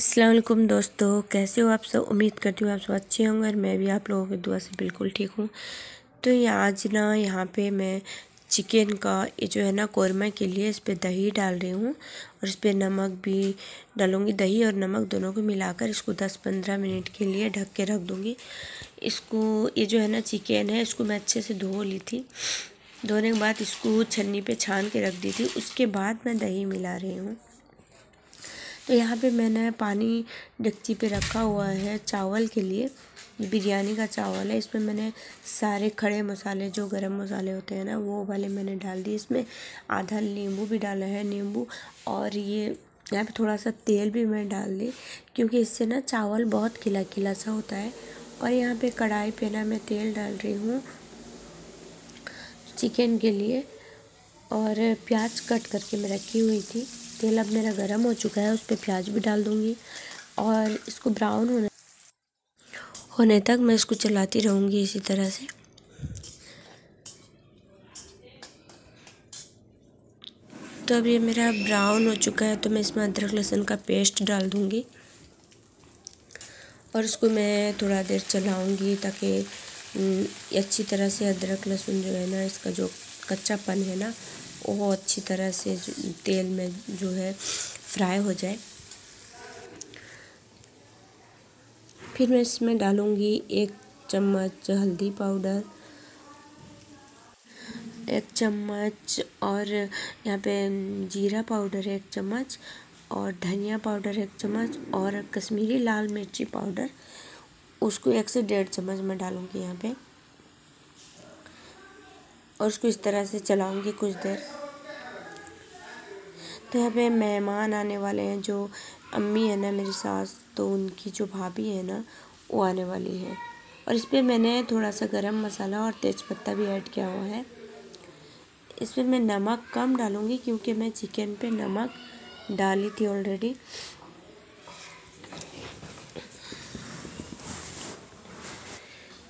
असलकुम दोस्तों कैसे हो आप सब उम्मीद करती हूँ आप सब अच्छे होंगे और मैं भी आप लोगों की दुआ से बिल्कुल ठीक हूँ तो ये आज ना यहाँ पे मैं चिकन का ये जो है ना कौरमा के लिए इस पर दही डाल रही हूँ और इस पर नमक भी डालूँगी दही और नमक दोनों को मिलाकर इसको 10-15 मिनट के लिए ढक के रख दूँगी इसको ये जो है ना चिकन है इसको मैं अच्छे से धो ली थी धोने के बाद इसको छन्नी पर छान के रख दी थी उसके बाद मैं दही मिला रही हूँ तो यहाँ पे मैंने पानी डक्ची पे रखा हुआ है चावल के लिए बिरयानी का चावल है इसमें मैंने सारे खड़े मसाले जो गरम मसाले होते हैं ना वो वाले मैंने डाल दिए इसमें आधा नींबू भी डाला है नींबू और ये यहाँ पे थोड़ा सा तेल भी मैं डाल दी क्योंकि इससे ना चावल बहुत खिला खिला सा होता है और यहाँ पे कढ़ाई पे ना मैं तेल डाल रही हूँ चिकन के लिए और प्याज कट करके मैं रखी हुई थी तेल अब मेरा गर्म हो चुका है उस पर प्याज भी डाल दूँगी और इसको ब्राउन होने होने तक मैं इसको चलाती रहूँगी इसी तरह से तो अब ये मेरा ब्राउन हो चुका है तो मैं इसमें अदरक लहसुन का पेस्ट डाल दूँगी और इसको मैं थोड़ा देर चलाऊँगी ताकि हम्म, अच्छी तरह से अदरक लहसुन जो है ना इसका जो कच्चापन है ना वो अच्छी तरह से तेल में जो है फ्राई हो जाए फिर मैं इसमें डालूँगी एक चम्मच हल्दी पाउडर एक चम्मच और यहाँ पे जीरा पाउडर एक चम्मच और धनिया पाउडर एक चम्मच और कश्मीरी लाल मिर्ची पाउडर उसको एक से डेढ़ चम्मच मैं डालूँगी यहाँ पे और उसको इस तरह से चलाऊंगी कुछ देर तो यहाँ पे मेहमान आने वाले हैं जो अम्मी है ना मेरी सास तो उनकी जो भाभी है ना वो आने वाली है और इस पर मैंने थोड़ा सा गरम मसाला और तेज़पत्ता भी ऐड किया हुआ है इस पर मैं नमक कम डालूँगी क्योंकि मैं चिकन पे नमक डाली थी ऑलरेडी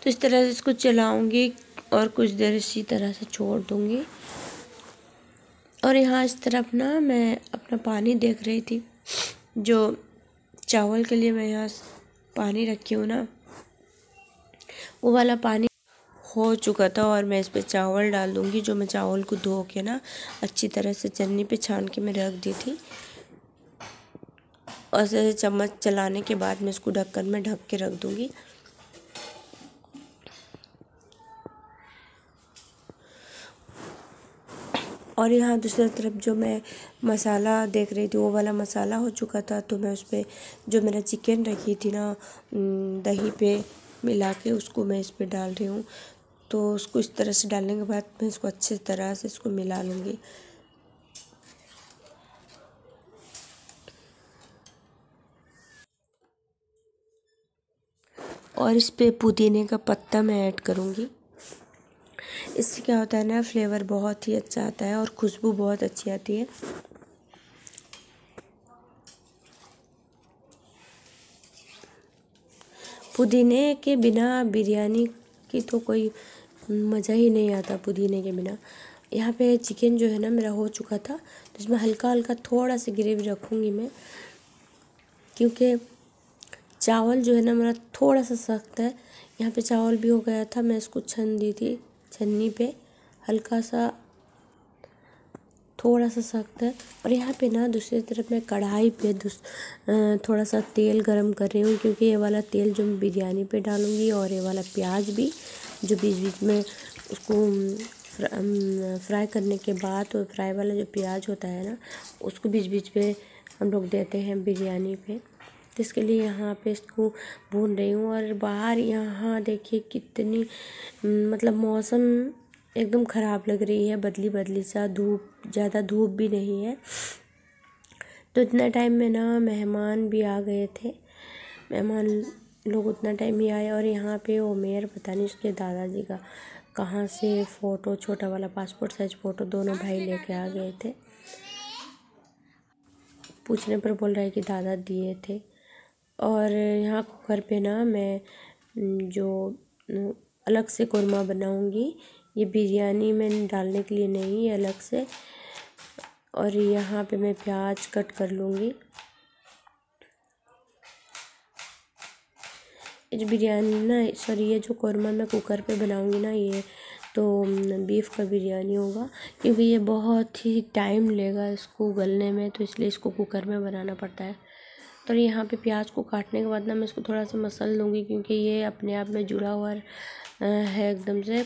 तो इस तरह से इसको चलाऊँगी और कुछ देर इसी तरह से छोड़ दूँगी और यहाँ इस तरफ ना मैं अपना पानी देख रही थी जो चावल के लिए मैं यहाँ पानी रखी हूँ ना वो वाला पानी हो चुका था और मैं इस पर चावल डाल दूँगी जो मैं चावल को धो के ना अच्छी तरह से चन्नी पे छान के मैं रख दी थी और ऐसे चम्मच चलाने के बाद मैं इसको ढक्कन में ढक के रख दूँगी और यहाँ दूसरी तरफ जो मैं मसाला देख रही थी वो वाला मसाला हो चुका था तो मैं उस पर जो मेरा चिकन रखी थी ना दही पे मिला के उसको मैं इस पर डाल रही हूँ तो उसको इस तरह से डालने के बाद मैं इसको अच्छी तरह से इसको मिला लूँगी और इस पर पुदीने का पत्ता मैं ऐड करूँगी इससे क्या होता है ना फ्लेवर बहुत ही अच्छा आता है और खुशबू बहुत अच्छी आती है पुदीने के बिना बिरयानी की तो कोई मज़ा ही नहीं आता पुदीने के बिना यहाँ पे चिकन जो है ना मेरा हो चुका था तो इसमें हल्का हल्का थोड़ा सा ग्रेवी रखूँगी मैं क्योंकि चावल जो है ना मेरा थोड़ा सा सख्त है यहाँ पे चावल भी हो गया था मैं इसको छन दी थी छन्नी पे हल्का सा थोड़ा सा सख्त है और यहाँ पे ना दूसरी तरफ मैं कढ़ाई पे थोड़ा सा तेल गरम कर रही हूँ क्योंकि ये वाला तेल जो मैं बिरयानी पे डालूँगी और ये वाला प्याज भी जो बीच बीच में उसको फ्राई करने के बाद और फ्राई वाला जो प्याज होता है ना उसको बीच बीच में हम लोग देते हैं बिरयानी पे इसके लिए यहाँ पे इसको भून रही हूँ और बाहर यहाँ देखिए कितनी मतलब मौसम एकदम ख़राब लग रही है बदली बदली सा धूप ज़्यादा धूप भी नहीं है तो इतना टाइम में ना मेहमान भी आ गए थे मेहमान लोग उतना टाइम ही आए और यहाँ पे ओमेयर पता नहीं उसके दादाजी का कहाँ से फ़ोटो छोटा वाला पासपोर्ट साइज फ़ोटो दोनों भाई लेके आ गए थे पूछने पर बोल रहा है कि दादा दिए थे और यहाँ कुकर पे ना मैं जो अलग से कौरमा बनाऊँगी ये बिरयानी में डालने के लिए नहीं है अलग से और यहाँ पे मैं प्याज कट कर लूँगी जो बिरयानी ना सॉरी ये जो कौरमा मैं कुकर पे बनाऊँगी ना ये तो बीफ़ का बिरयानी होगा क्योंकि ये बहुत ही टाइम लेगा इसको गलने में तो इसलिए इसको कुकर में बनाना पड़ता है और यहाँ पे प्याज को काटने के बाद ना मैं इसको थोड़ा सा मसल लूँगी क्योंकि ये अपने आप में जुड़ा हुआ है एकदम से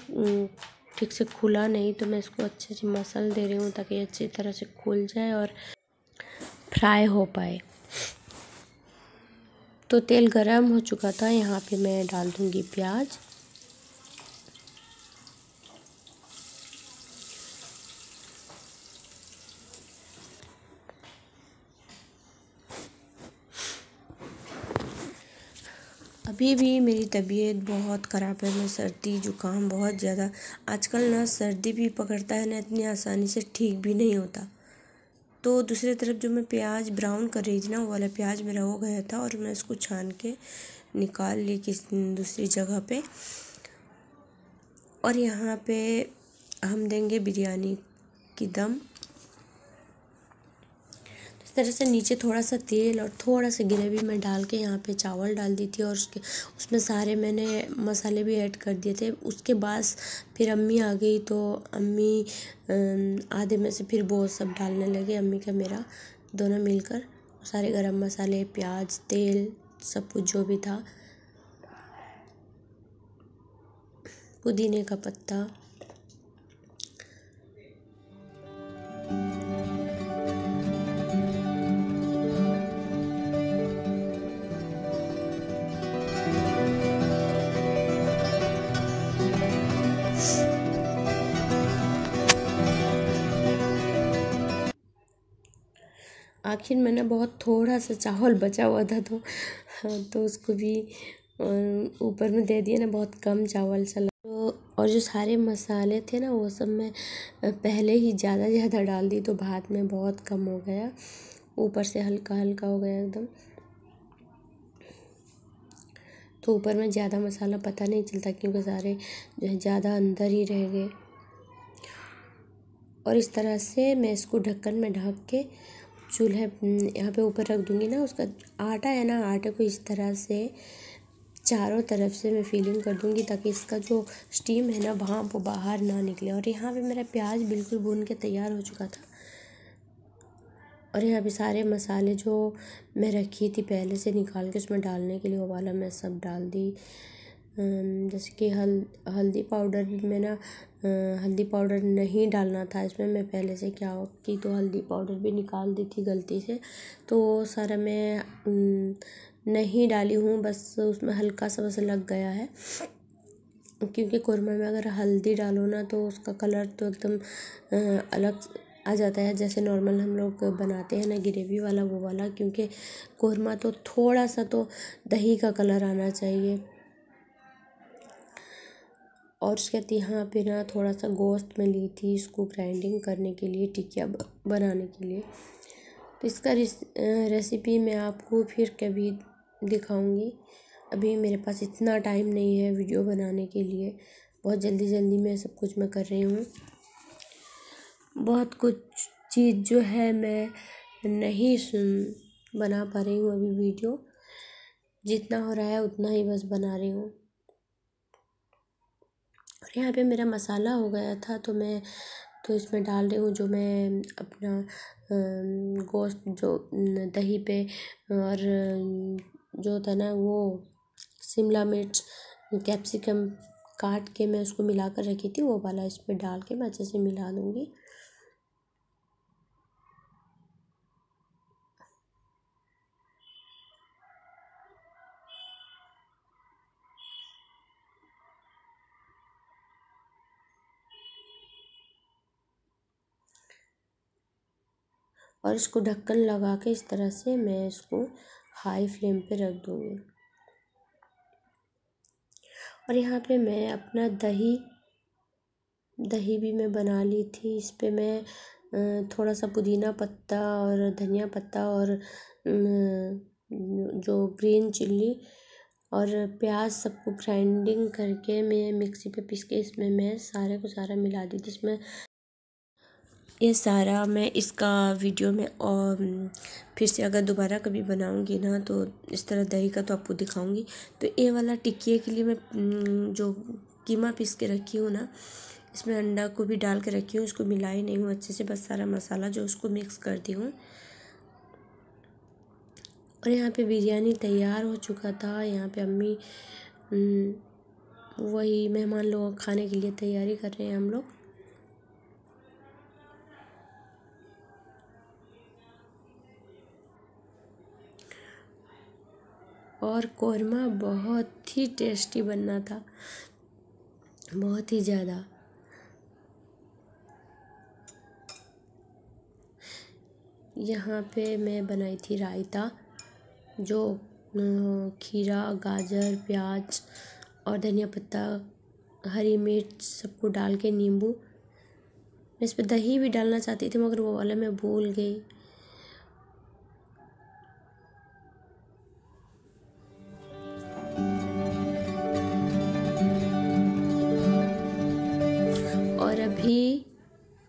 ठीक से खुला नहीं तो मैं इसको अच्छे से मसल दे रही हूँ ताकि अच्छी तरह से खुल जाए और फ्राई हो पाए तो तेल गरम हो चुका था यहाँ पे मैं डाल दूँगी प्याज अभी भी मेरी तबीयत बहुत ख़राब है मैं सर्दी ज़ुकाम बहुत ज़्यादा आजकल ना सर्दी भी पकड़ता है ना इतनी आसानी से ठीक भी नहीं होता तो दूसरी तरफ जो मैं प्याज ब्राउन कर रही थी ना वो वाला प्याज मेरा हो गया था और मैं उसको छान के निकाल ली किसी दूसरी जगह पे और यहाँ पे हम देंगे बिरयानी की दम इस तरह से नीचे थोड़ा सा तेल और थोड़ा सा ग्रेवी में डाल के यहाँ पे चावल डाल दी थी और उसके उसमें सारे मैंने मसाले भी ऐड कर दिए थे उसके बाद फिर अम्मी आ गई तो अम्मी आधे में से फिर वो सब डालने लगे अम्मी का मेरा दोनों मिलकर सारे गरम मसाले प्याज तेल सब कुछ जो भी था पुदीने का पत्ता आखिर में ना बहुत थोड़ा सा चावल बचा हुआ था तो हाँ तो उसको भी ऊपर में दे दिया ना बहुत कम चावल चला तो और जो सारे मसाले थे ना वो सब मैं पहले ही ज़्यादा ज़्यादा डाल दी तो भात में बहुत कम हो गया ऊपर से हल्का हल्का हो गया एकदम तो ऊपर में ज़्यादा मसाला पता नहीं चलता क्योंकि सारे जो है ज़्यादा अंदर ही रह गए और इस तरह से मैं इसको ढक्कन में ढक के चूल्हे हम्म, यहाँ पे ऊपर रख दूँगी ना उसका आटा है ना आटे को इस तरह से चारों तरफ से मैं फीलिंग कर दूँगी ताकि इसका जो स्टीम है ना वहाँ वो बाहर ना निकले और यहाँ पे मेरा प्याज बिल्कुल भून के तैयार हो चुका था और यहाँ पे सारे मसाले जो मैं रखी थी पहले से निकाल के उसमें डालने के लिए वो वाला मैं सब डाल दी जैसे कि हल हल्दी पाउडर मैं ना हल्दी पाउडर नहीं डालना था इसमें मैं पहले से क्या की तो हल्दी पाउडर भी निकाल दी थी गलती से तो वो सारा मैं नहीं डाली हूँ बस उसमें हल्का सा बस लग गया है क्योंकि कौरमा में अगर हल्दी डालो ना तो उसका कलर तो एकदम अलग आ जाता है जैसे नॉर्मल हम लोग बनाते हैं ना ग्रेवी वाला वो वाला क्योंकि कौरमा तो थोड़ा सा तो दही का कलर आना चाहिए और उसके बाद यहाँ पे ना थोड़ा सा गोश्त में ली थी इसको ग्राइंडिंग करने के लिए टिकिया बनाने के लिए तो इसका रेसिपी मैं आपको फिर कभी दिखाऊंगी अभी मेरे पास इतना टाइम नहीं है वीडियो बनाने के लिए बहुत जल्दी जल्दी मैं सब कुछ मैं कर रही हूँ बहुत कुछ चीज़ जो है मैं नहीं सुन बना पा रही हूँ अभी वीडियो जितना हो रहा है उतना ही बस बना रही हूँ और यहाँ पे मेरा मसाला हो गया था तो मैं तो इसमें डाल रही हूँ जो मैं अपना गोश्त जो दही पे और जो था ना वो शिमला मिर्च कैप्सिकम काट के मैं उसको मिला कर रखी थी वो वाला इसमें डाल के मैं अच्छे से मिला दूँगी और इसको ढक्कन लगा के इस तरह से मैं इसको हाई फ्लेम पे रख दूँगी और यहाँ पे मैं अपना दही दही भी मैं बना ली थी इस पर मैं थोड़ा सा पुदीना पत्ता और धनिया पत्ता और जो ग्रीन चिल्ली और प्याज सबको ग्राइंडिंग करके मैं मिक्सी पे पीस के इसमें मैं सारे को सारा मिला दी जिसमें ये सारा मैं इसका वीडियो में और फिर से अगर दोबारा कभी बनाऊंगी ना तो इस तरह दही का तो आपको दिखाऊंगी तो ये वाला टिकिए के लिए मैं जो कीमा पीस के रखी हूँ ना इसमें अंडा को भी डाल के रखी हूँ इसको मिलाई नहीं हूँ अच्छे से बस सारा मसाला जो उसको मिक्स कर दी हूँ और यहाँ पे बिरयानी तैयार हो चुका था यहाँ पे अम्मी वही मेहमान लोग खाने के लिए तैयारी कर रहे हैं हम लोग और कौरमा बहुत ही टेस्टी बनना था बहुत ही ज़्यादा यहाँ पे मैं बनाई थी रायता जो खीरा गाजर प्याज और धनिया पत्ता हरी मिर्च सबको डाल के नींबू मैं इस पर दही भी डालना चाहती थी मगर वो वाला मैं भूल गई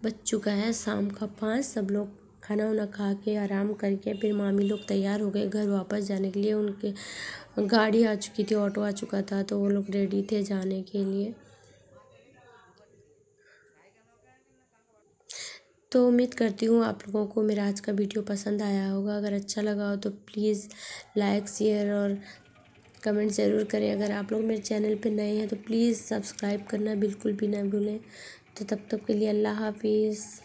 बज चुका है शाम का पाँच सब लोग खाना उना खा के आराम करके फिर मामी लोग तैयार हो गए घर वापस जाने के लिए उनके गाड़ी आ चुकी थी ऑटो आ चुका था तो वो लोग रेडी थे जाने के लिए तो उम्मीद करती हूँ आप लोगों को मेरा आज का वीडियो पसंद आया होगा अगर अच्छा लगा हो तो प्लीज़ लाइक शेयर और कमेंट ज़रूर करें अगर आप लोग मेरे चैनल पर नए हैं तो प्लीज़ सब्सक्राइब करना बिल्कुल भी ना भूलें तो तब तक के लिए अल्लाह हाफ़िज़